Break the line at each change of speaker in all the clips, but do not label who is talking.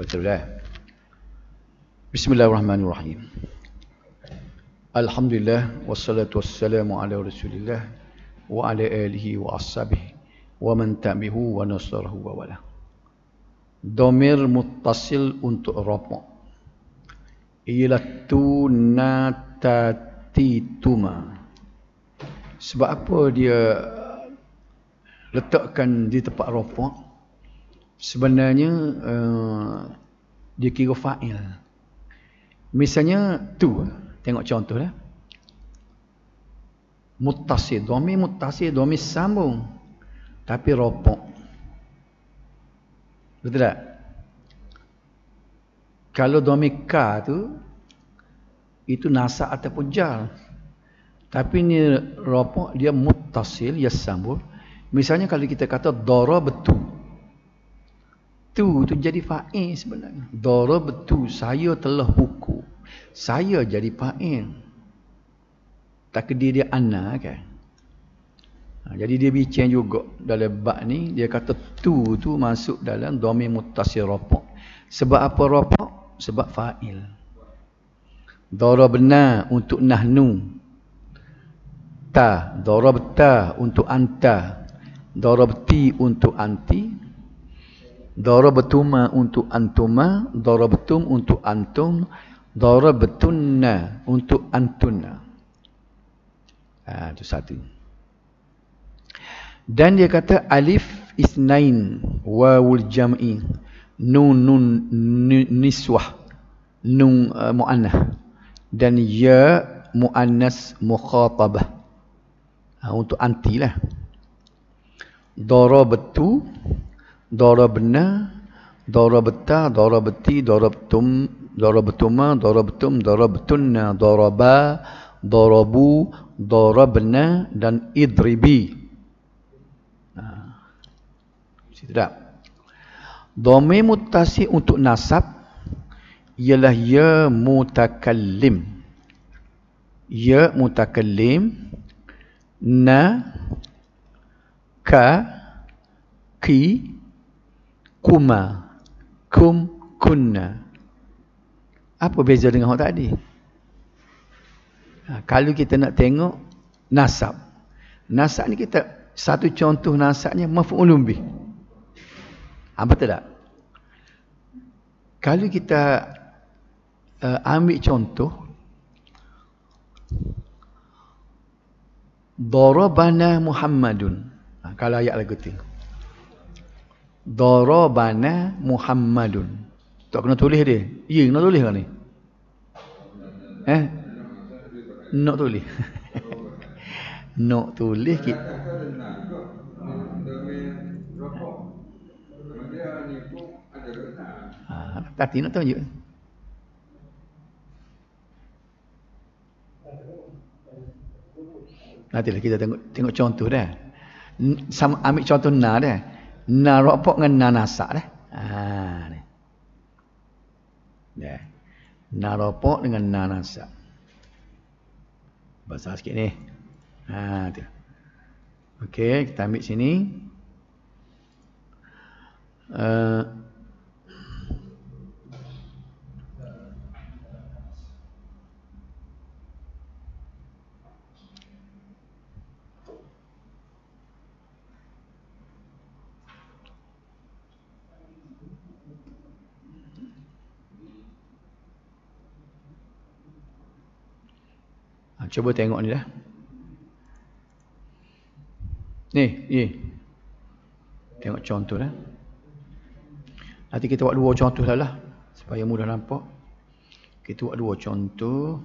وتبلاه بسم الله الرحمن الرحيم الحمد لله والصلاة والسلام على رسول الله وعلى آله وأصحابه ومن تأمه ونصره ووله ضمير متصل أنت ربما إلى تونا تاتيتما Sebab apa dia letakkan di tempat rafa' sebenarnya uh, dia kira fa'il. Misalnya tu, tengok contoh lah. Mutasi, domi mutasi, domi sambung. Tapi ropok. Betul tak? Kalau domi ka tu, itu nasa ataupun jal. Tapi ni ropok dia mutasil, dia sambung. Misalnya kalau kita kata dora betul tu tu jadi fa'in sebenarnya. Dorob betul. saya telah buku. Saya jadi fa'in. Tak kedir dia anak kan. Ha, jadi dia bincang juga dalam bab ni. Dia kata tu tu masuk dalam domain mutasir ropok. Sebab apa ropok? Sebab fa'il. Dorob benar untuk nahnu. Ta. Dorob ta untuk anta. Dorob ti untuk anti darabatuma untuk antuma darabtum untuk antum darabtunna untuk antunna ha, itu satu dan dia kata alif isnain wawul jam'i nun nun niswah nun uh, mu'annas dan ya mu'annas mukhatabah ha, untuk antilah darabtu darabna darabta darabti darabtum darabtuma darabtum darabtunna daraba darabu darabna dan idribi tidak ha. Dhamir mutasi untuk nasab ialah ya mutakallim. Ya mutakallim na ka ki kuma kum kunna apa beza dengan orang tadi ha, kalau kita nak tengok nasab nasab ni kita satu contoh nasabnya maf'ulun bih ha, betul tak kalau kita uh, ambil contoh darabana muhammadun ha, kalau ayat lagu tengok Dorobana Muhammadun. Tak kena tulis dia. Ya, kena tulis kan ni? Eh? Nak tulis. Nak tulis ke? Tati ha, nak tunjuk. Nanti lah kita tengok, tengok contoh dah. Sama, ambil contoh nak dah na ropok ngan na nasak dah. Ha ni. Ya. Na ropok dengan na nasak. Basah sikit ni. Ha tu. Okey, kita ambil sini. Eh uh, cuba tengok ni dah. Ni, ni. Tengok contoh lah. Nanti kita buat dua contoh lah lah. Supaya mudah nampak. Kita buat dua contoh.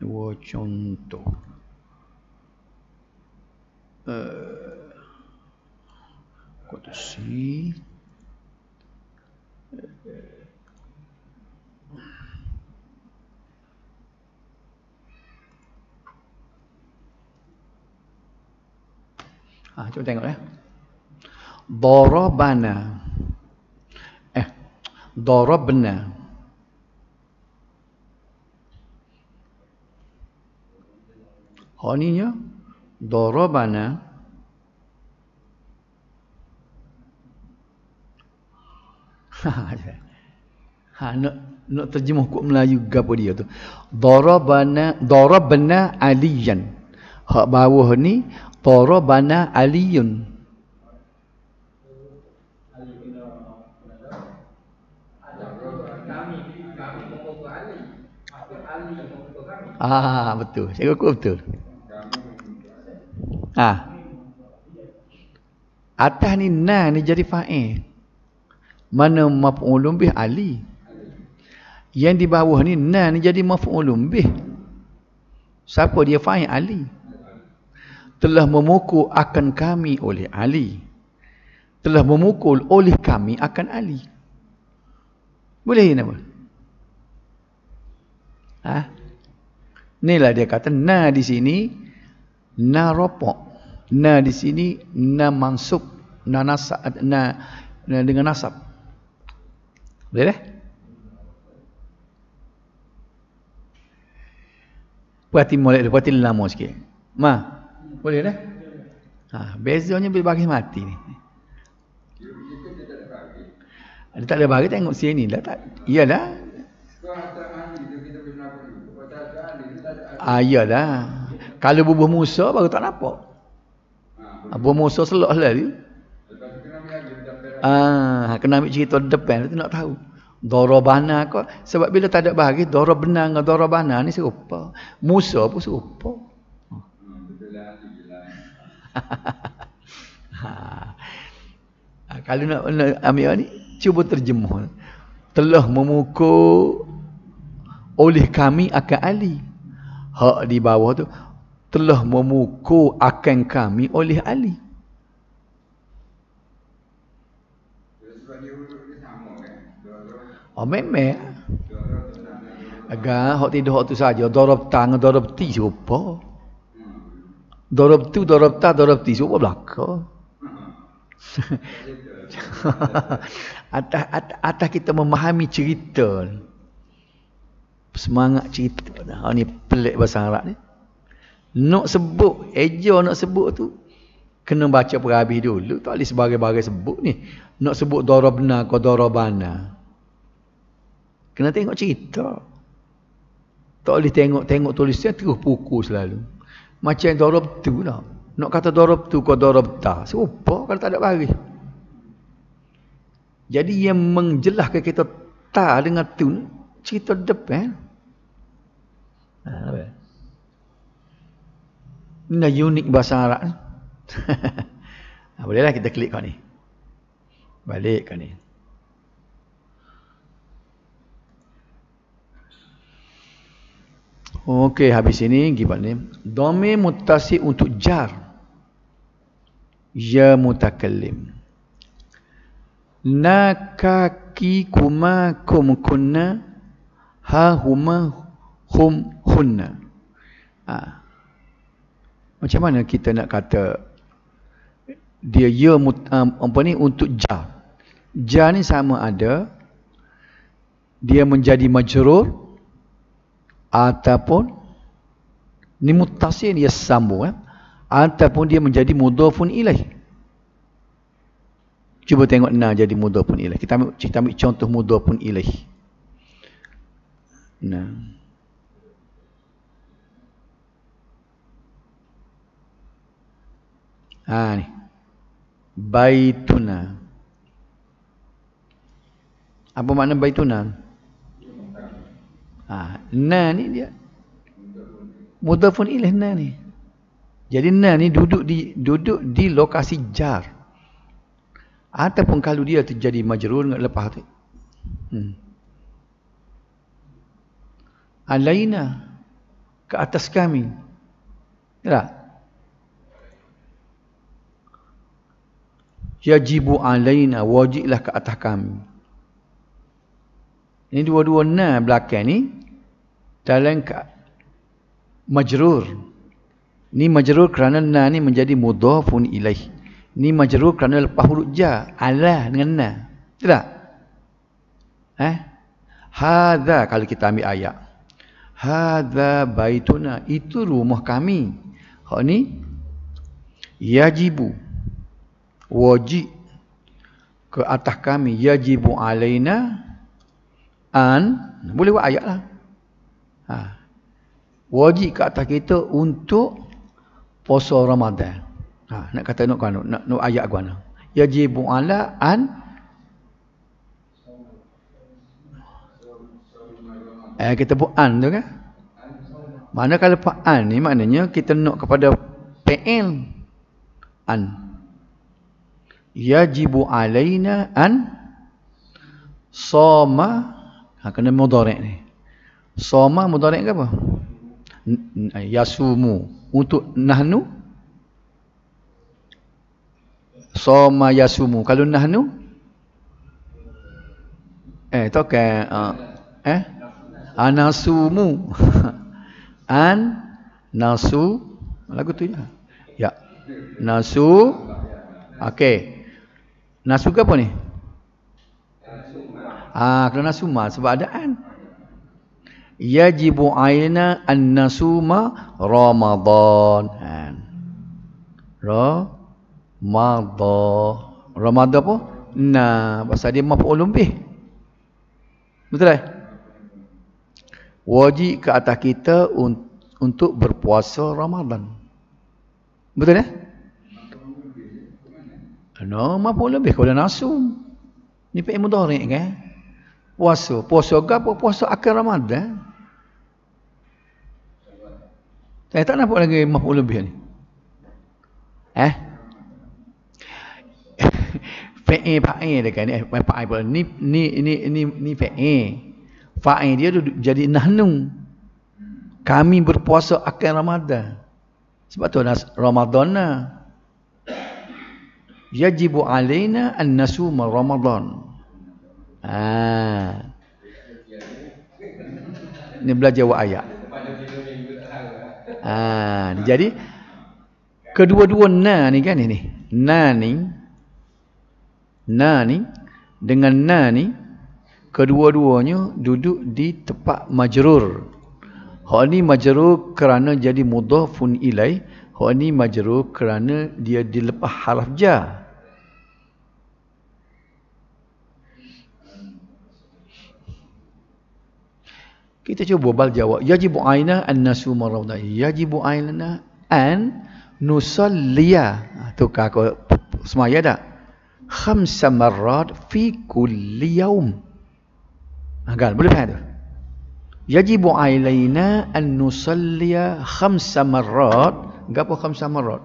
Dua contoh. Uh, eh, got to see. Uh, Ha, cuba tengok ya. Dorobana. Eh, dorobna. Honinya, dorobana. ha, nak, nak terjemah kot Melayu gapo dia tu. Dorobana, dorobana aliyan. Hak bawah ni, Toro bana aliyun. Ah betul. Saya kuat betul. Ah. Atas ni na ni jadi fa'il. Mana maf'ulun bih ali. Yang di bawah ni na ni jadi maf'ulun bih. Siapa dia fa'il ali? telah memukul akan kami oleh Ali. Telah memukul oleh kami akan Ali. Boleh ini apa? Ha? Inilah dia kata, na di sini, na ropok. Na di sini, na mansuk, na nasab, na, na dengan nasab. Boleh deh? Puati mulai, puati lama sikit. Ma, boleh lah. Ha, bezanya bila baris mati ni. Dia tak ada baris tengok sini ni. Dah tak. Iyalah. Ah, dah. Kalau bubuh Musa baru tak nampak. Ha, bubuh Musa selok lah dia. Ah, kena ambil cerita depan tu nak tahu. Dorobana kau. Sebab bila tak ada bahagia, dorobana dengan dorobana ni serupa. Musa pun serupa. Ha. ha. Kalau nak, nak ambil ni, cuba terjemuh. Telah memukul oleh kami akan Ali. Hak di bawah tu, telah memukul akan kami oleh Ali. Oh memang. Agak hak tidur hak tu saja. Dorob tangan, dorob ti, serupa. Ya, Dorob tu, dorob ta, dorob ti. Semua berlaku. atas, atas, atas kita memahami cerita. Semangat cerita. Oh, ni pelik bahasa Arab ni. Nak sebut, eja nak sebut tu. Kena baca perhabis dulu. Tak boleh sebagai-bagai sebut ni. Nak sebut dorobna ke dorobana. Kena tengok cerita. Tak boleh tengok-tengok tulisnya terus pukul selalu macam dorob tu lah. Nak kata dorob tu kau dorob tak. Serupa kalau tak ada baris. Jadi yang menjelaskan kita tak dengan tu cerita depan. Ha, Ini dah unik bahasa Arab. Ha, bolehlah kita klik kau ni. Balik kau ni. Okey, habis ini gimana ni? Domi mutasi untuk jar. Ya mutakallim. Nakaki kuma kum kunna ha huma hum hunna. Ha. Macam mana kita nak kata dia ya mut, ha, apa ni untuk jar. Jar ni sama ada dia menjadi majrur ataupun ni mutasin ia sambung eh? ataupun dia menjadi mudhofun ilaih cuba tengok na jadi mudhofun ilaih kita ambil, kita ambil contoh mudhofun ilaih nah Ha ni. Baituna. Apa makna baituna? Ha, na ni dia. Mudafun ilih na ni. Jadi na ni duduk di duduk di lokasi jar. Ataupun kalau dia terjadi majrur lepas tu. Hmm. Alaina ke atas kami. Ya. Yajibu alaina wajiblah ke atas kami. Ini dua-dua na belakang ni talang majrur. Ni majrur kerana na ni menjadi mudhafun ilaih. Ni majrur kerana lepas huruf ja ala dengan na. Tidak. Eh? Hadza kalau kita ambil ayat. Hadza baituna itu rumah kami. Hak ni yajibu wajib ke atas kami yajibu alaina an boleh buat ayat lah. Ha. Wajib ke atas kita untuk puasa Ramadan. Ha. nak kata nak kan nak, nak ayat gua nak. Yajib ala an Eh, kita buat an tu kan? Mana kalau buat an ni maknanya kita nak kepada PL an. Yajibu alaina an soma Ha, kena mudarek ni. Soma mudarek ke apa? Eh, yasumu. Untuk nahnu. Soma yasumu. Kalau nahnu. Eh, tokan. Uh, eh, eh? Anasumu. An. Nasu. Lagu tu je. Ya. Nasu. Okey. Nasu ke apa ni? Ha, kena nasuma sebab adaan. Yajibu aina an nasuma Ramadan. Ha. Ramadan. Ramadan apa? Nah, pasal dia mampu lebih. Betul tak? Wajib ke atas kita un untuk berpuasa Ramadan. Betul tak? No, mampu lebih kalau nasum. Ni pek mudah ringgit kan? puasa. Puasa apa? Puasa akhir Ramadan. Saya eh, tak nampak lagi 50 lebih ni. Eh? Fa'i fa'i dia ni, Eh, fa'i pula. Ni, ni, ni, ni, ni fa'i. Fa'i dia tu jadi nahnu. Kami berpuasa akhir Ramadan. Sebab tu nas Ramadan lah. Yajibu alaina an nasuma Ramadan. Ramadan. Ah, Ini belajar wa ayat. Ha. Ah, jadi kedua-dua na ni kan ini. Na ni na ni dengan na ni kedua-duanya duduk di tempat majrur. Hak ni majrur kerana jadi mudhafun ilai. Hak ni majrur kerana dia dilepas harf jar. Kita cuba bal jawab. Yajibu aina an nasuma rawdah. Yajibu aina an nusalliya. Ah, tukar aku semaya dah. Khamsa marrat fi kulli yawm. Agak ah, boleh faham tu. Yajibu aina an nusalliya khamsa marrat. Gapo khamsa marrat?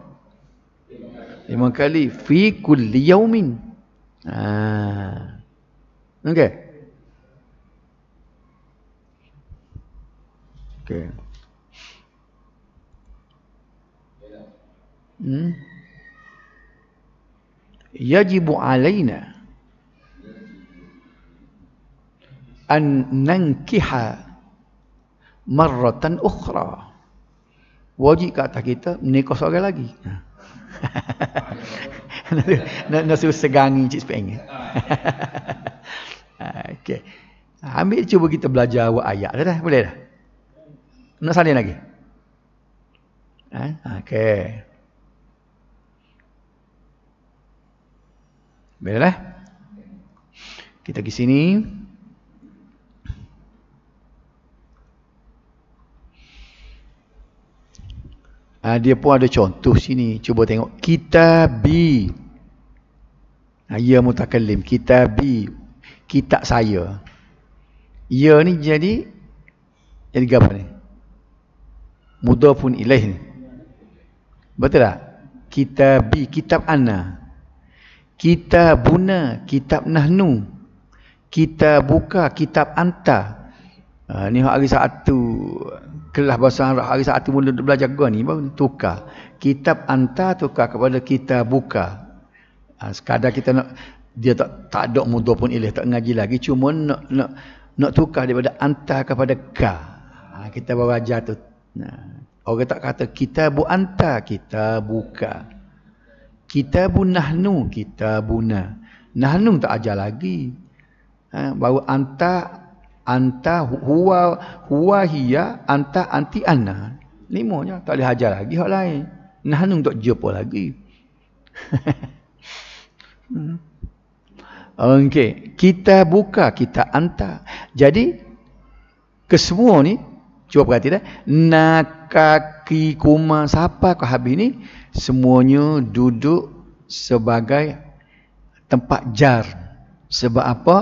Lima kali fi kulli yawmin. Ah. Okey. Hmm? Yajibu alaina an nankiha marratan ukhra. Wajib ke kita menikah seorang lagi. Ha. Nak nak suruh segangi cik sepeng. Okey. Ambil cuba kita belajar awak ayat dah, dah. Boleh dah. Nak salin lagi. Ha? Okey. Baiklah, Kita ke sini. Uh, dia pun ada contoh sini. Cuba tengok. kita Kitabi. Uh, ah, ya mutakallim. bi. Kita saya. Ya ni jadi. Jadi apa ni? Mudah pun ilaih ni. Betul tak? Kitabi. Kitab anna. Kitab anna kita buna kitab nahnu kita buka kitab anta ha, ni hari satu kelas bahasa Arab hari satu mula belajar gua ni baru tukar kitab anta tukar kepada kita buka ha, sekadar kita nak dia tak tak ada muda pun ilah tak ngaji lagi cuma nak nak nak tukar daripada anta kepada ka ha, kita baru ajar tu nah, orang tak kata kita bu anta kita buka. Kitabun nahnu, kitabuna. Nahnu tak aja lagi. Ha, baru anta, anta, huwa, huwa, hiya, anta, anti, anna. Lima je, tak boleh ajar lagi hal lain. Nahnu tak jumpa lagi. Okey, kita buka, kita anta. Jadi, kesemua ni, cuba perhatikan, eh. nakak kaki, kuma, siapa ke Habib ni? Semuanya duduk sebagai tempat jar. Sebab apa?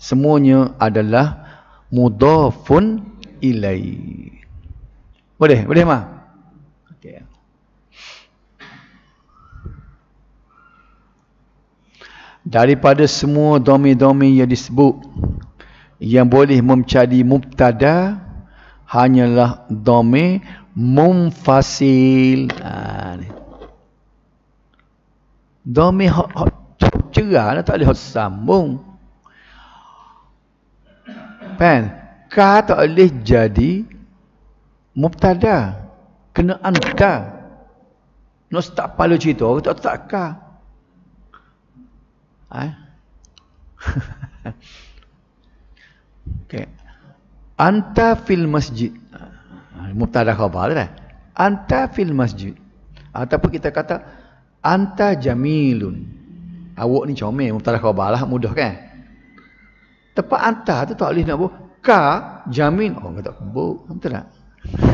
Semuanya adalah mudafun ilai. Boleh? Boleh, Ma? Okey. Daripada semua domi-domi yang disebut yang boleh mencari mubtada hanyalah domi mumfasil. Ha, Domi hot hot cerah lah, tak boleh hot sambung. Pen, ka tak boleh jadi mubtada. Kena anka. No tak palu cerita, orang tak tak ka. Ha? okay. Anta fil masjid mubtada khabar kan anta fil masjid ataupun kita kata anta jamilun awak ni comel mubtada khabar lah mudah kan Tepat anta tu tak boleh nak buh ka jamin oh kata buh betul tak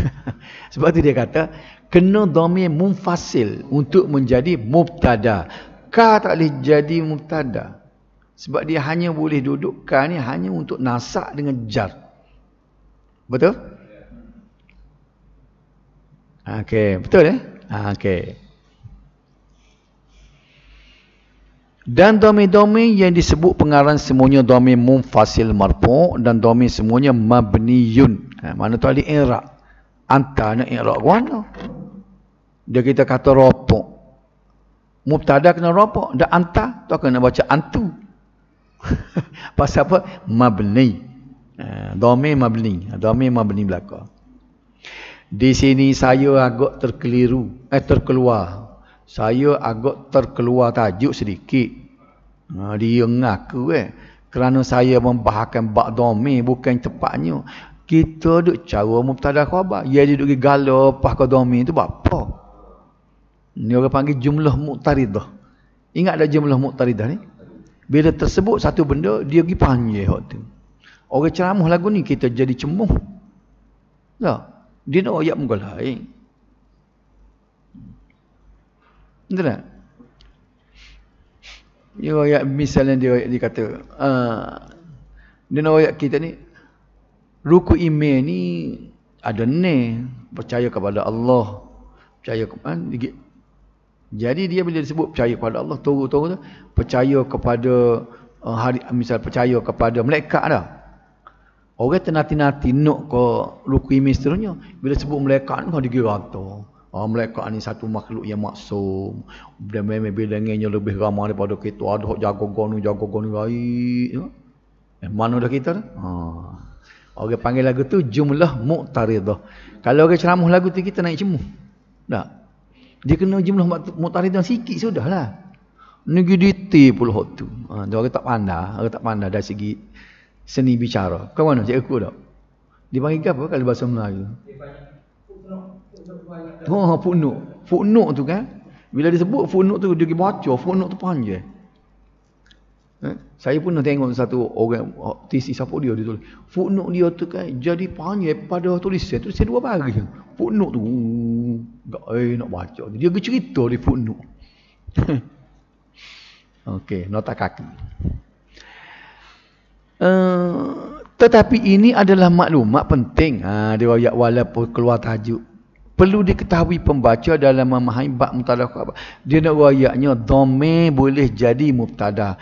sebab tu dia kata kena domain munfasil untuk menjadi mubtada ka tak boleh jadi mubtada sebab dia hanya boleh duduk ka ni hanya untuk nasak dengan jar betul Ah, Okey, betul eh? Ah, Okey. Dan domi-domi yang disebut pengarang semuanya domi mumfasil marfu dan domi semuanya mabniyun. Ha, mana tu ahli irak? Antar nak irak ke mana? Dia kita kata ropok. Mubtada kena ropok. Dan anta tu nak baca antu. Pasal apa? Mabni. Ha, domain mabni. domi mabni belakang. Di sini saya agak terkeliru, eh terkeluar. Saya agak terkeluar tajuk sedikit. Ha, ah, dia ngaku eh. Kerana saya membahakan bak domi bukan tepatnya. Kita duduk cara mubtada khabar. Ia duduk di gala pahka domi itu apa? Ini orang panggil jumlah muktaridah. Ingat ada jumlah muktaridah ni? Bila tersebut satu benda, dia pergi panggil waktu itu. Orang ceramah lagu ni, kita jadi cemuh. Tak? Ya? dia nak ayat muka lain. Betul tak? Dia ayat misalnya dia ayat dia kata uh, dia nak ayat kita ni ruku iman ni ada ni percaya kepada Allah percaya kepada ah, kan? jadi dia bila disebut percaya kepada Allah tunggu turut percaya kepada uh, hari, misal percaya kepada malaikat dah Orang tina-tina tinuk ke luku imis Bila sebut malaikat ni, kau digerata. Ah, malaikat ni satu makhluk yang maksum. Bila memang bila dengannya lebih ramah daripada kita. Ada yang jaga gunung, jaga gunung baik. Eh, mana dah kita dah? Ha. Orang panggil lagu tu jumlah muqtaridah. Kalau orang ceramah lagu tu, kita naik cemuh. Tak? Dia kena jumlah muqtaridah sikit sudah lah. Negeri detail pula waktu. Ha, dia orang tak pandai. Orang tak pandai dari segi seni bicara. Ke mana cikgu kod tak? Dipanggil ke apa kalau bahasa Melayu? Dipanggil footnote. Oh, footnote. Footnote tu kan? Bila disebut footnote tu, dia pergi baca. Footnote tu panjang. Eh? Saya pun tengok satu orang, oh, tisi siapa dia, dia tulis. Footnote dia tu kan jadi panjang pada tulisan. Tulisan dua bagi. Footnote tu, tak hmm, eh, nak baca. Dia pergi cerita di footnote. Okey, nota kaki. Eh, tetapi ini adalah maklumat penting ha, riwayat walaupun keluar tajuk perlu diketahui pembaca dalam memahami bab mutadah dia nak riwayatnya dhamme boleh jadi mubtada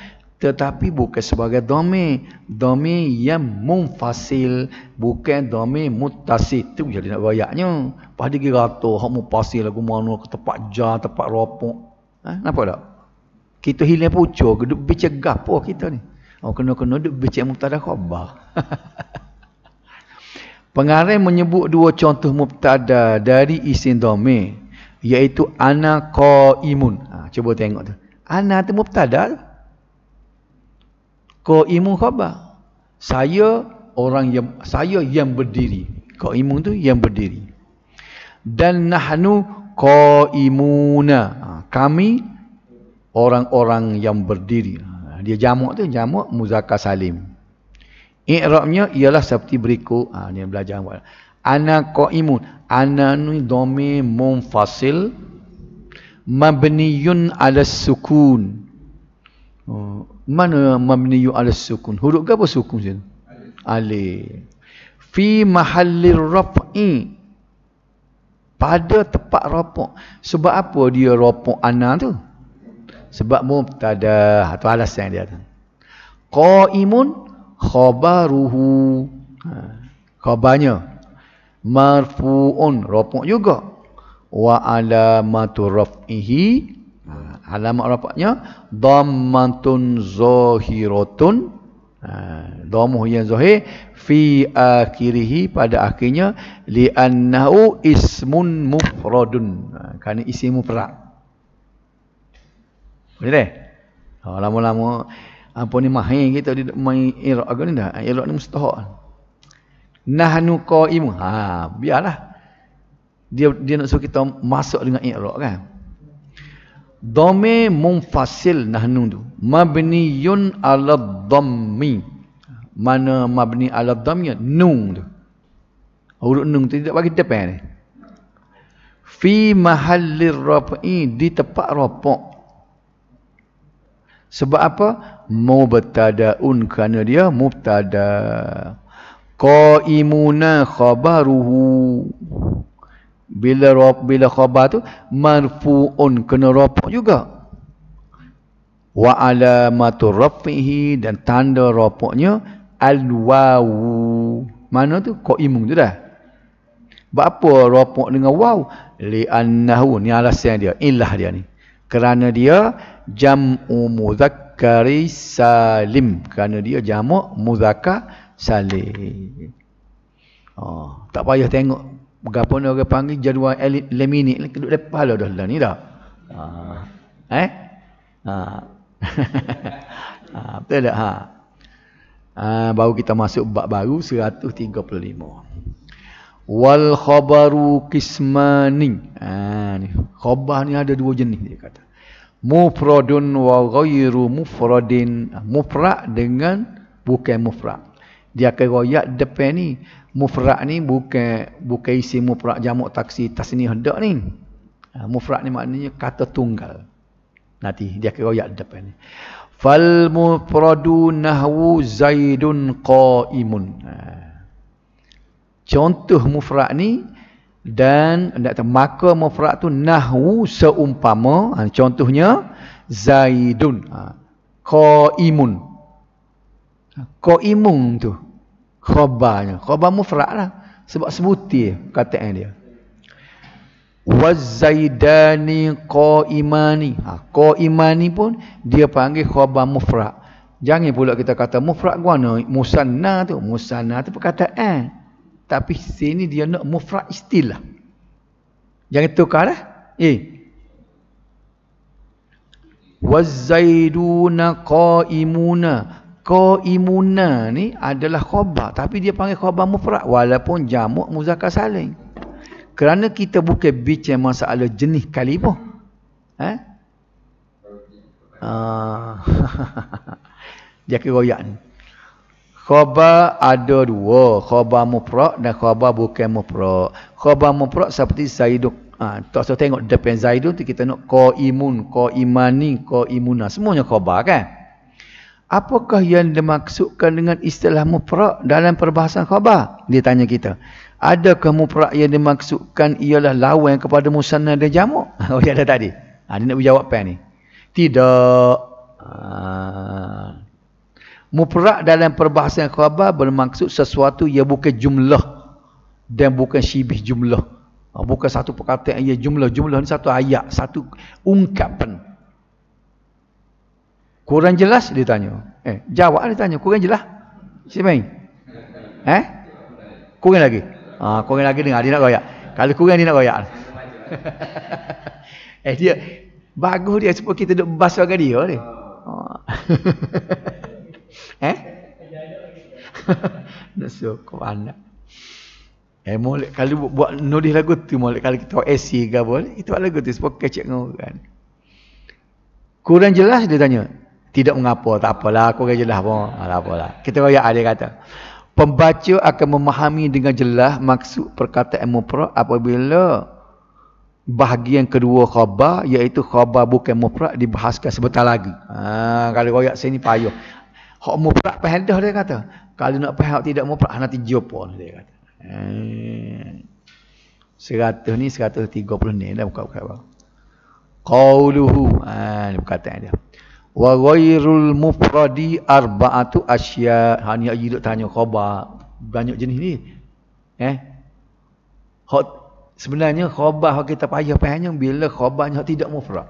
tetapi bukan sebagai dhamme dhamme yang munfasil bukan dhamme muttasil tu jadi nak riwayatnya pada kira tu hak munfasil aku mana ke tempat ja tempat ropok ha, nampak tak kita hilang pucuk duduk bercegah apa kita ni Oh kena-kena duk becik mubtada khabar. Pengarang menyebut dua contoh mubtada dari isim dhamir iaitu ana qaimun. Ha, cuba tengok tu. Ana tu mubtada. Qaimun khabar. Saya orang yang saya yang berdiri. Qaimun tu yang berdiri. Dan nahnu qaimuna. Ha, kami orang-orang yang berdiri. Ha, dia jamak tu jamak, muzakkar salim. I'rabnya ialah seperti berikut. Ha, ini belajar awal. Ana qaimun. Ana ni dhamir munfasil mabniyun ala sukun. Oh, mana mabniyu ala sukun? Huruf apa sukun sini? Alif. Fi mahallir raf'i. Pada tempat rapok. Sebab apa dia rapok ana tu? sebab ada atau alas yang dia datang. imun, khabaruhu. Ha. Khabarnya marfuun rafu' juga. Wa alamatu raf'ihi ha, alamat rafaknya dhammatun zahiratun. Ha. Dhammah yang zohir, fi akhirihi pada akhirnya li li'annahu ismun mufradun. Ha. Karena isim mufrad. Betul tak? Ha, lama-lama apa ni mahir kita di main irak ke ni dah. Eh, irak ni mustahak. Nahnu qaimu. Ha, biarlah. Dia dia nak suruh kita masuk dengan irak kan. Dhamme munfasil nahnu tu. Mabniyun ala dhammi. Mana mabni ala dhammi? Nung tu. Huruf nung tu tidak bagi depan ni. Fi mahallir rafi di tempat rapak. Sebab apa? Mubtada'un kerana dia mubtada. Qa'imuna khabaruhu. Bila rob bila khabar tu marfu'un kena rob juga. Wa alamatur rafihi dan tanda robnya al-wawu. Mana tu? Qa'imun tu dah. Berapa rob dengan waw? Li'annahu. Ni alasan dia. illah dia ni. Kerana dia jam'u muzakkari salim kerana dia jamu muzakkar salim oh, tak payah tengok berapa ni orang panggil jadual elit leminik duduk lepas lah dah lah ni dah ha. eh ha. ha. betul tak ha. ha. baru kita masuk bab baru 135 wal khabaru kismani ha ni khabar ni ada dua jenis dia kata mufradun wa ghairu mufradin mufrad dengan bukan mufrad dia akan royak depan ni mufrad ni bukan bukan isi mufrad jamak taksi tasni hendak ni ha, mufrad ni maknanya kata tunggal nanti dia akan royak depan ni fal mufradu nahwu zaidun qaimun ha. contoh mufrad ni dan maka mufrad tu nahwu seumpama ha, contohnya zaidun ha, qaimun ha, qaimun tu khabarnya khabar mufrad lah sebab sebuti kataan dia wazaidani qaimani ha qaimani pun dia panggil khabar mufrad jangan pula kita kata mufrad guna musanna tu musanna tu perkataan tapi sini dia nak mufrad istilah. Jangan tukar dah. Eh. Wazaiduna qaimuna. Qaimuna ni adalah khabar tapi dia panggil khabar mufrad walaupun jamak muzakkar saling. Kerana kita bukan bincang masalah jenis kalimah. Ha? Eh? Ah. dia kira royak ni. Khabar ada dua. Khabar mufrak dan khabar bukan mufrak. Khabar mufrak seperti Zaidun. Ha, ah, tak usah tengok depan Zaidun kita nak ko ko imun, qaimun, ko qaimuna. Semuanya khabar kan? Apakah yang dimaksudkan dengan istilah mufrak dalam perbahasan khabar? Dia tanya kita. Adakah mufrak yang dimaksudkan ialah lawan kepada musanna dan jamak? Oh ya ada tadi. Ha, dia nak jawab pen ni. Tidak. Ha, Muprak dalam perbahasan khabar bermaksud sesuatu yang bukan jumlah dan bukan syibih jumlah. Ha, bukan satu perkataan yang jumlah. Jumlah ni satu ayat, satu ungkapan. Kurang jelas dia tanya. Eh, jawab dia tanya. Kurang jelas? Siapa Eh? Kurang lagi? Ha, kurang lagi dengar. Dia nak royak. Kalau kurang dia nak royak. eh dia, bagus dia sebab kita duduk bahasa dengan dia. Dia. nasuk ke anak. eh molek kali buat, buat nulis lagu tu molek kali kita AC ke boleh kita buat lagu tu sebab kecek dengan orang kan. kurang jelas dia tanya tidak mengapa tak apalah aku kan jelas pun ah, tak apalah kita royak ada kata pembaca akan memahami dengan jelas maksud perkataan mufrad apabila bahagian kedua khabar iaitu khabar bukan mufrad dibahaskan sebentar lagi ha, kalau royak sini payuh hak mufrad pahedah dia kata kalau nak pahal tidak mau pahal, nanti jopon dia kata. Eh. Seratus ni, seratus tiga puluh ni dah buka-buka bang. Qauluhu. Ha, ini perkataan dia. Wa ghairul mufradi arba'atu asya. Ha, ni ayu duk tanya khabar. Banyak jenis ni. Eh? Hot, sebenarnya khabar yang kita payah pahamnya bila khabarnya yang tidak mufrad.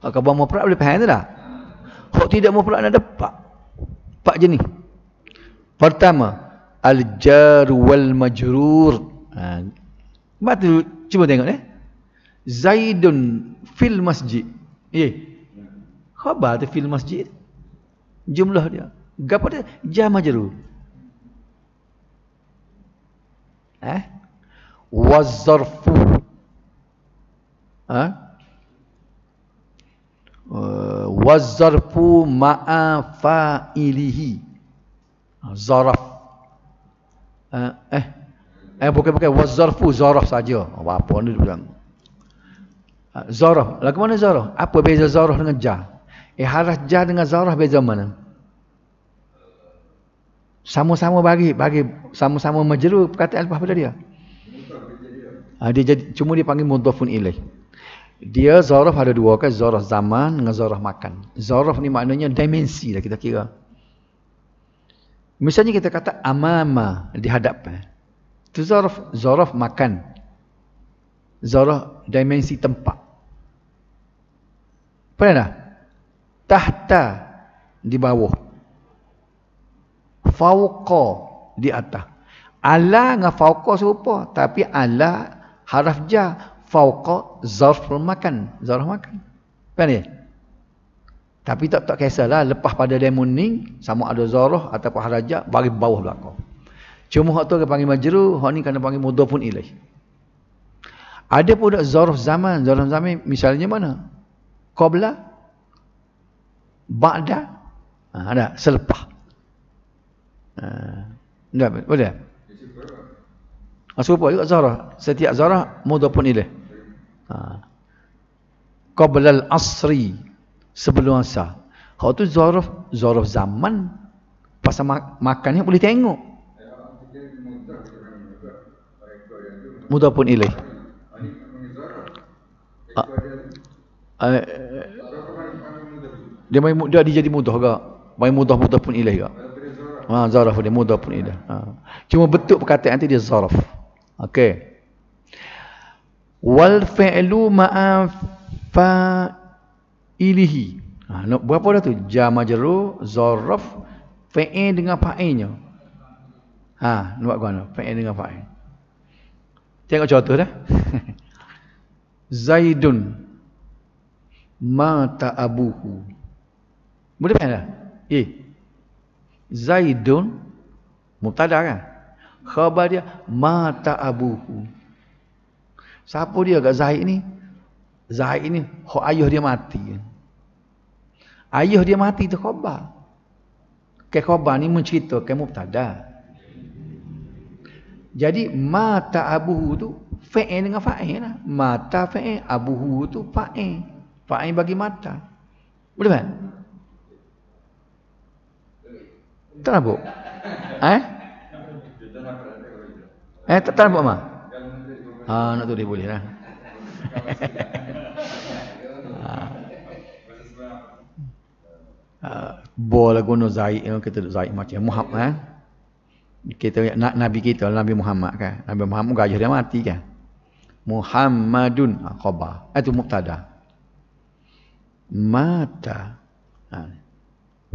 Kalau khabar mufrad boleh paham tu dah. Yang tidak mufrad ada pak, pak jenis. Pertama, al-jar wal majrur. Ha. Batu cuba tengok eh. Zaidun fil masjid. Ye. Khabar tu fil masjid. Jumlah dia. Gapa dia? Ja majrur. Eh? Wa zarfu. Ha? Wa zarfu ha? uh, ma'a fa'ilihi. Ha? Ah, zaraf. Eh, eh, eh bukan pakai wazarfu zaraf saja. Oh, apa ni tu ah, Zaraf. Lagu mana zaraf? Apa beza zaraf dengan jah? Eh harah jah dengan zaraf beza mana? Sama-sama bagi, bagi sama-sama majrur perkataan apa pada dia? dia jadi, cuma dia panggil mudhafun ilaih. Dia zaraf ada dua kan, zaraf zaman dengan zaraf makan. Zaraf ni maknanya dimensi lah kita kira. Misalnya kita kata amama di hadapan. Itu zarf, zarf makan. Zarf dimensi tempat. Pernah tak? Tahta di bawah. Fauqa di atas. Ala dengan fauqa serupa. Tapi ala haraf ja. Fauqa zarf makan. Zarf makan. Pernah dia? Tapi tak tak kisahlah lepas pada lemon ni sama ada zarah ataupun haraja bagi bawah belakang. Cuma hak tu kena panggil majru, hak ni kena panggil mudhaf pun ilaih. Ada pun dak zarf zaman, zarf zaman misalnya mana? Qabla ba'da ha, ada selepas. Ha, boleh. Masuk ha, apa juga zarah. Setiap zarah mudah pun ilih. Ha. Qabla al-asri sebelum asar. Kalau tu zorof, zorof zaman. Pasal mak- makannya boleh tengok. Mudah pun ilih. Ah. Ah, eh, eh. Dia main mudah dia jadi mudah ke? Main mudah-mudah pun ilih ke? Ha, ah, zaraf dia mudah pun ilih. Ha. Cuma betul perkataan nanti dia zaraf. Okay. Wal fi'lu ma'a ilihi. Ha, no, berapa dah tu? Jamajeru, zorof, fe'e dengan fa'enya. Ha, nak buat kawan Fe'e dengan fa'en. Ha, Tengok contoh dah. Zaidun. Mata abuhu. Boleh faham dah? Eh. Zaidun. Mutadah kan? Khabar dia. Mata abuhu. Siapa dia kat Zaid ni? Zahid ini, hok ayah dia mati. Ayah dia mati tu khabar. Ke khabar ni mencerita ke mubtada. Jadi mata Abu Hu tu fa'in dengan fa'in lah. Mata fa'in, Hu tu fa'in. Fa'in bagi mata. Boleh kan? Tak nampak? Eh? Eh, tak, tak nampak mah? Ha, nak tu boleh lah. Ah. Ah, Boleh guna no Zaid you eh, know, kita duk Zaid macam Muhammad eh? kita nak nabi kita Nabi Muhammad kan Nabi Muhammad gajah dia mati kan Muhammadun Aqaba itu eh, muqtada mata ha.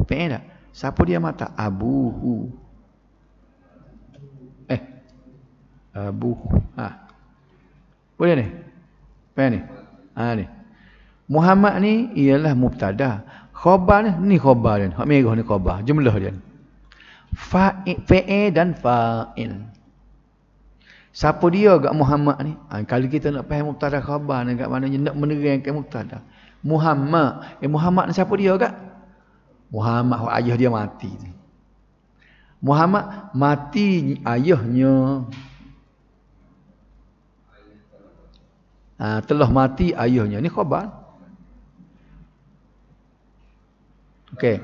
Pengen tak? Siapa dia mata? Abuhu. Eh. Abuhu. Ha. Boleh ni? Faham eh, ni? Ha, ni. Muhammad ni ialah mubtada. Khabar ni, ni khobar dia. Hak merah ni khabar. Jumlah dia. Fa'e dan fa'il. Siapa dia agak Muhammad ni? Ha, ah, kalau kita nak faham mubtada khabar, ni agak mana nak menerangkan mubtada. Muhammad. Eh Muhammad ni siapa dia agak? Muhammad. Ayah dia mati. Muhammad mati ayahnya. Ha, telah mati ayahnya. Ini khabar. Okey.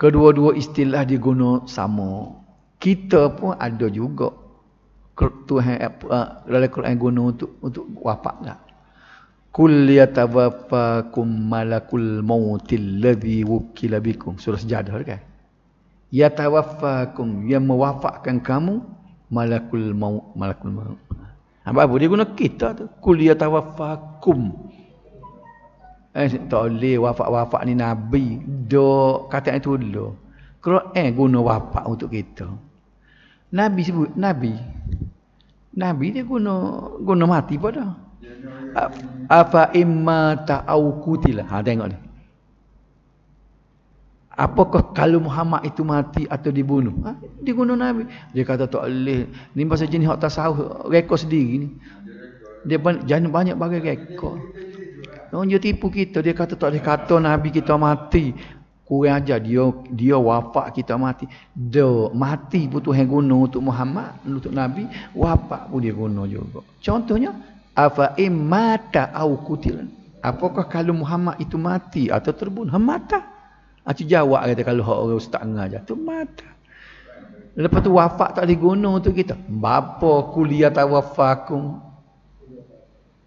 Kedua-dua istilah diguna sama. Kita pun ada juga Tuhan uh, dalam Quran guna untuk untuk wafat tak? Kul yatawaffakum malakul mautil ladhi wukila bikum. Surah sejadah kan? Ya Yatawaffakum. Yang mewafakkan kamu. Malakul mau Malakul mau. Apa apa guna kita tu? Kul yatawaffakum. Eh, tak boleh wafak-wafak ni Nabi. Dok. Kata itu dulu. eh guna wafak untuk kita. Nabi sebut. Nabi. Nabi dia guna, guna mati pada. Apa imma ta'au kutila. Ha, tengok ni. Apakah kalau Muhammad itu mati atau dibunuh? Ha? Dibunuh Nabi. Dia kata tak boleh. Ni pasal jenis hak tasawuf rekod sendiri ni. Dia jangan banyak bagai rekod. Orang dia tipu kita. Dia kata tak boleh kata Nabi kita mati. Kurang aja dia dia wafat kita mati. Dia mati pun Tuhan guna untuk Muhammad, untuk Nabi, wafat pun dia guna juga. Contohnya afa imata au kutil apakah kalau Muhammad itu mati atau terbunuh ha, mata aci ha, jawab kata kalau hak orang ustaz ngah jatuh mata lepas tu wafat tak diguna tu kita bapa kuliah tawafakum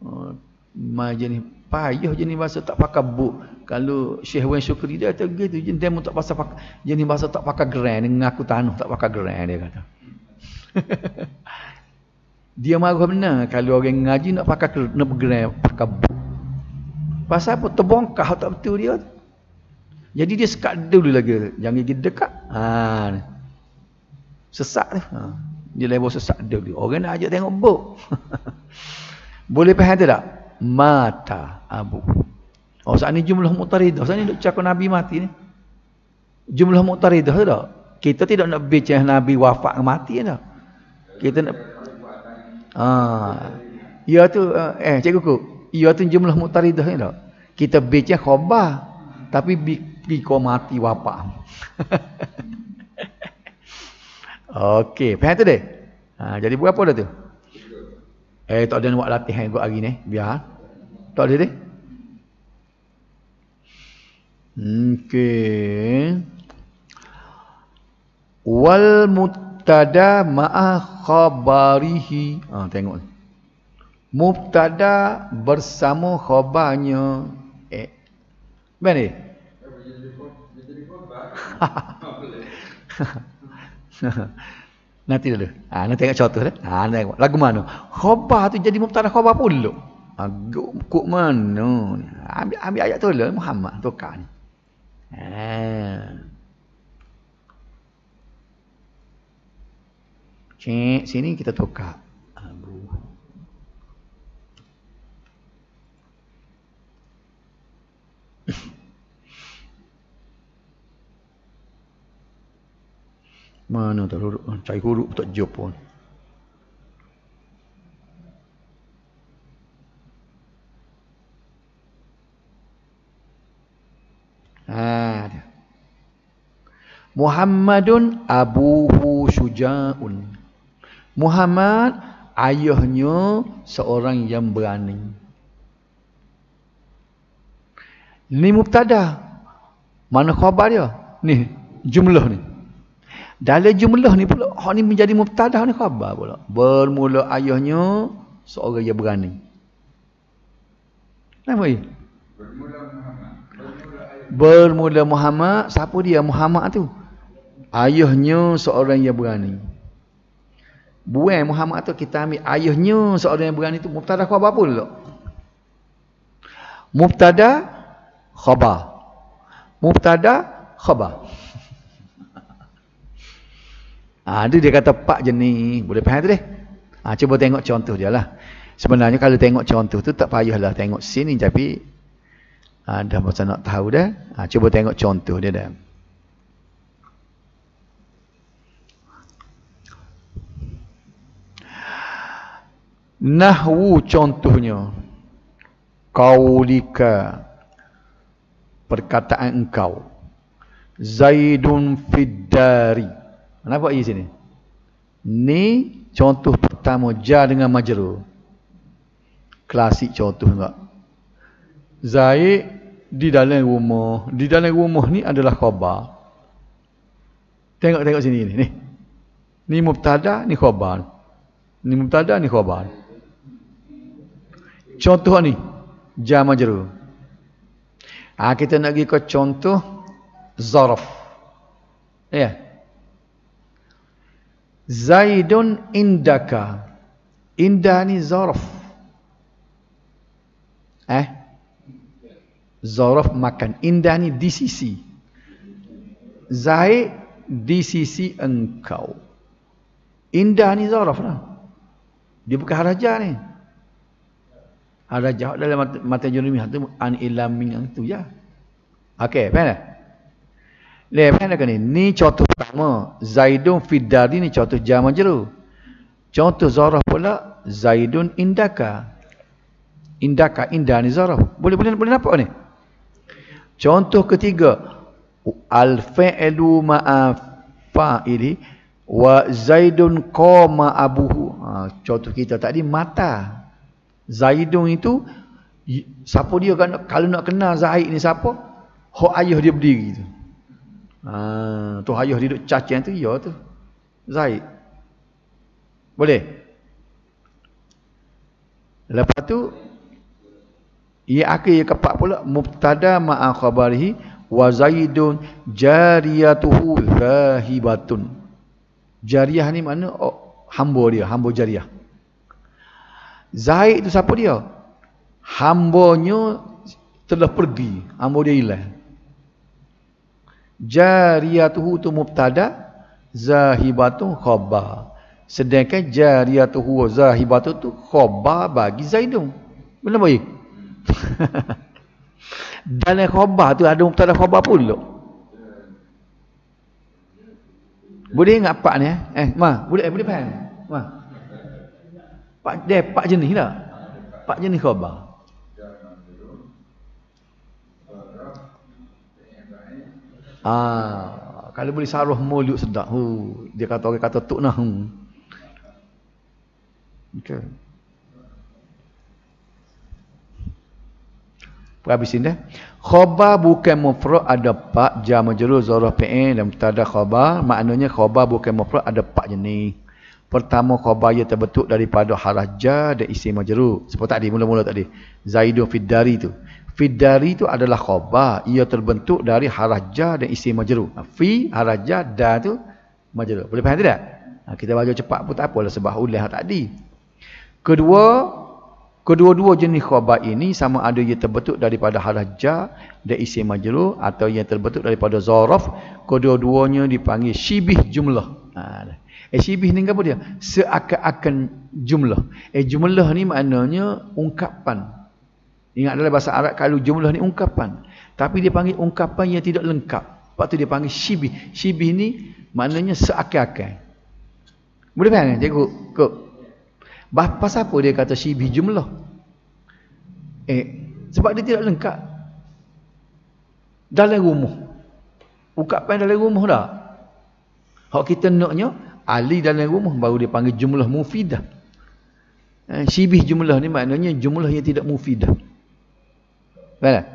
ha, majlis payah jenis bahasa tak pakai bu kalau Syekh Wan Syukri dia kata gitu jenis tak pasal pakai jenis bahasa tak pakai grand ngaku tanah tak pakai grand dia kata dia marah benar kalau orang yang ngaji nak pakai nak bergerak pakai buk. pasal apa terbongkah tak betul dia jadi dia sekat dulu lagi jangan pergi dekat ha. sesak tu ha. dia level sesak dulu orang nak ajak tengok buk boleh faham tak mata abu oh saat ni jumlah mutaridah saat ni nak cakap Nabi mati ni jumlah mutaridah tu tak kita tidak nak bincang Nabi wafat mati tak kita nak Ah. Ya tu eh, eh cikgu ku. Ya tu jumlah mutaridah ni tak? Kita bejah khabar tapi bi pergi kau mati wapa. Okey, faham tu deh. Ha, jadi apa dah tu? Eh tak ada nak buat latihan gua hari ni, eh. biar. Tak ada deh. Okey. Wal mut mubtada ma'a khabarihi. Ha, tengok. Mubtada bersama khabarnya. Eh. Ben ni. nanti dulu. Ha, nanti tengok contoh dah. Ha, nanti tengok. Lagu mana? Khabar tu jadi mubtada khabar pula. Ha, kok mana? Ambil, ambil ayat tu lah. Muhammad. Tukar ni. Ha. Cik, sini kita tukar. Mana tak huruf? Ah, cari huruf tak jauh pun. Ah. Muhammadun Abu Suja'un. Muhammad ayahnya seorang yang berani. Ini mubtada. Mana khabar dia? Ni jumlah ni. Dalam jumlah ni pula hak ni menjadi mubtada ni khabar pula. Bermula ayahnya seorang yang berani. Nama Bermula Muhammad. Bermula Muhammad, siapa dia Muhammad tu? Ayahnya seorang yang berani. Buen Muhammad tu kita ambil ayahnya seorang yang berani tu Mubtada khabar apa dulu? Mubtada khabar. Mubtada khabar. Ha, ah, itu dia kata pak jenis. Boleh faham tu deh? Ha, cuba tengok contoh dia lah. Sebenarnya kalau tengok contoh tu tak payahlah tengok sini tapi ha, dah macam nak tahu dah. Ha, cuba tengok contoh dia dah. Nahwu contohnya Kaulika Perkataan engkau Zaidun Fiddari Nampak di sini Ni contoh pertama Ja dengan Majru Klasik contoh enggak Zaid Di dalam rumah Di dalam rumah ni adalah khabar Tengok-tengok sini ni Ni, ni mubtada ni khabar Ni mubtada ni khabar Contoh ni jam majrur. Ha, ah, kita nak pergi ke contoh zarf. Ya. Zaidun indaka. Indah ni zarf. Eh? Zarf makan. Indah ni di sisi. Zaid di sisi engkau. Indah ni zarf lah. Dia bukan harajah ni ada jahat dalam mata jurumi hatu an ilamin yang tu ya. Okey, faham tak? Leh, faham tak ni? Ni contoh pertama. Zaidun fidari ni contoh jama jeru. Contoh zarah pula. Zaidun indaka. Indaka, indah ni zarah. Boleh, boleh, boleh nampak ni? Contoh ketiga. Al-fa'lu ma'a fa'ili. Wa zaidun qama abuhu. Ha, contoh kita tadi, Mata. Zaidun itu siapa dia kan kalau nak kenal Zaid ni siapa? Hak ayah dia berdiri tu. Ha, tu ayah dia duk cacing tu ya tu. Zaid. Boleh. Lepas tu ia akhir ke empat pula mubtada ma'a khabarihi wa zaidun jariyatuhu zahibatun. Jariah ni mana? oh, hamba dia, hamba jariah. Zaid tu siapa dia? Hambanya telah pergi. Hamba dia hilang. Jariyatuhu tu mubtada zahibatun khobah. Sedangkan jariyatuhu zahibatun tu khobah bagi Zaidun. Benar baik? Dalam khobah tu ada mubtada khobah pula. Boleh ingat pak ni eh? Eh, ma, boleh, eh, boleh faham? Ma. Pak dia pak jenis dah Pak jenis khabar. Ah, kalau boleh saruh mulut sedap. Hu, dia kata orang kata tok nah. Okey. Habis ini. Khobar bukan mufrad ada pak jama jeru zarah pe'in dan tak ada khobar. Maknanya khobar bukan mufrad ada pak jenis. Pertama khabar ia terbentuk daripada haraja dan isi majeru. Seperti tadi, mula-mula tadi. Zaidun Fiddari tu. Fiddari tu adalah khabar. Ia terbentuk dari haraja dan isi majeru. Ha, fi, haraja, da tu majeru. Boleh faham tidak? Ha, kita baca cepat pun tak apalah sebab ulah tadi. Kedua, kedua-dua jenis khabar ini sama ada ia terbentuk daripada haraja dan isi majeru atau ia terbentuk daripada zaraf. Kedua-duanya dipanggil syibih jumlah. Ha, Eshibih ni apa dia? Seakan-akan jumlah. Eh jumlah ni maknanya ungkapan. Ingat dalam bahasa Arab kalau jumlah ni ungkapan. Tapi dia panggil ungkapan yang tidak lengkap. Lepas tu dia panggil shibih. E shibih e ni maknanya seakan-akan. Boleh faham kan cikgu? Kuk. Bahasa apa dia kata shibih e jumlah? Eh, sebab dia tidak lengkap. Dalam rumah. Ungkapan dalam rumah dah. Hak kita naknya Ali dalam rumah baru dia panggil jumlah mufidah. Eh, sibih jumlah ni maknanya jumlah yang tidak mufidah. Baiklah.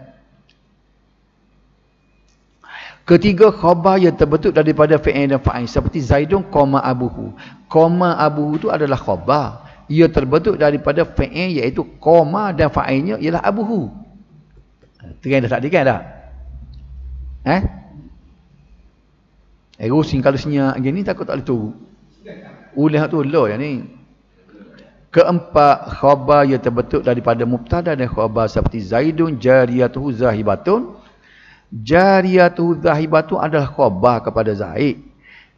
Ketiga khabar yang terbentuk daripada fi'il dan fa'in seperti Zaidun koma abuhu. Koma abuhu itu adalah khabar. Ia terbentuk daripada fi'il iaitu koma dan fa'ilnya ialah abuhu. Terang dah tak dikan dah? Eh? Erosin eh, kalau senyap macam ni takut tak boleh turun. Ulah tu lo yang ni. Keempat khabar yang terbentuk daripada mubtada dan khabar seperti Zaidun jariyatuhu zahibatun. Jariyatuhu zahibatun adalah khabar kepada Zaid.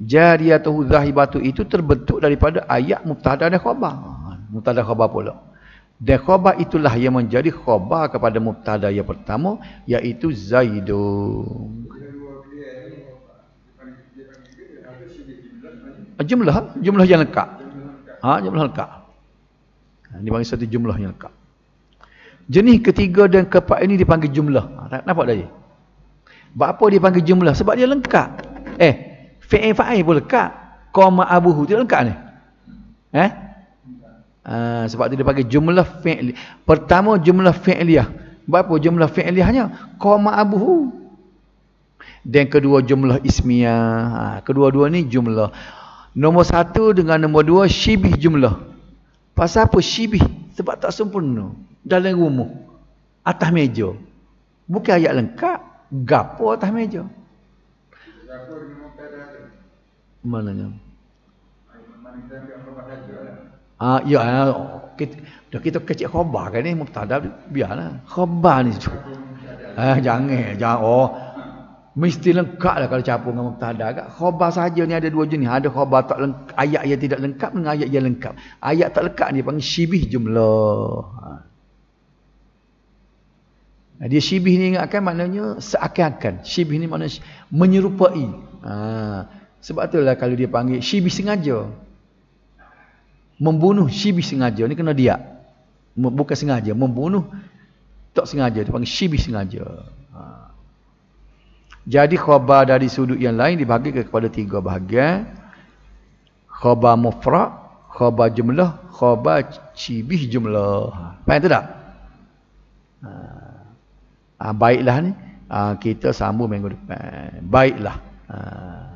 Jariyatuhu zahibatun itu terbentuk daripada ayat mubtada dan khabar. Ah, mubtada khabar pula. Dan khabar itulah yang menjadi khabar kepada mubtada yang pertama iaitu Zaidun. jumlah jumlah yang lengkap. Ha, jumlah lengkap. Ha, ini panggil satu jumlah yang lengkap. Jenis ketiga dan keempat ini dipanggil jumlah. Ha, nampak tak? Sebab apa dia panggil jumlah? Sebab dia lengkap. Eh, fi'il fa'il pun lengkap. Qama abuhu tidak lengkap ni. Eh? Ha, sebab tu dia panggil jumlah fi'il. Pertama jumlah fi'liyah. Sebab apa jumlah fi'liyahnya? Qama abuhu. Dan kedua jumlah ismiyah. Ha, kedua-dua ni jumlah. Nombor satu dengan nombor dua Syibih jumlah Pasal apa syibih? Sebab tak sempurna Dalam rumah Atas meja Bukan ayat lengkap Gapo atas meja Mana yang? Ah, ya, ya. Kita, kita kecil khobar kan ni Mubtada biarlah Khobar ni tu ah, Jangan Jangan Oh Mesti lengkap lah kalau capung dengan muktada kan. Khobar saja ni ada dua jenis. Ada khobar tak lengkap. Ayat yang tidak lengkap dengan ayat yang lengkap. Ayat tak lengkap ni panggil syibih jumlah. Ha. Dia syibih ni ingatkan maknanya seakan-akan. Syibih ni maknanya menyerupai. Ha. Sebab itulah kalau dia panggil syibih sengaja. Membunuh syibih sengaja ni kena dia Bukan sengaja. Membunuh tak sengaja. Dia panggil syibih Sengaja. Jadi khabar dari sudut yang lain dibagi kepada tiga bahagian. Khabar mufrad, khabar jumlah, khabar cibih jumlah. Faham tak? Ha, baiklah ni. Ha, kita sambung minggu depan. Baiklah. Ha.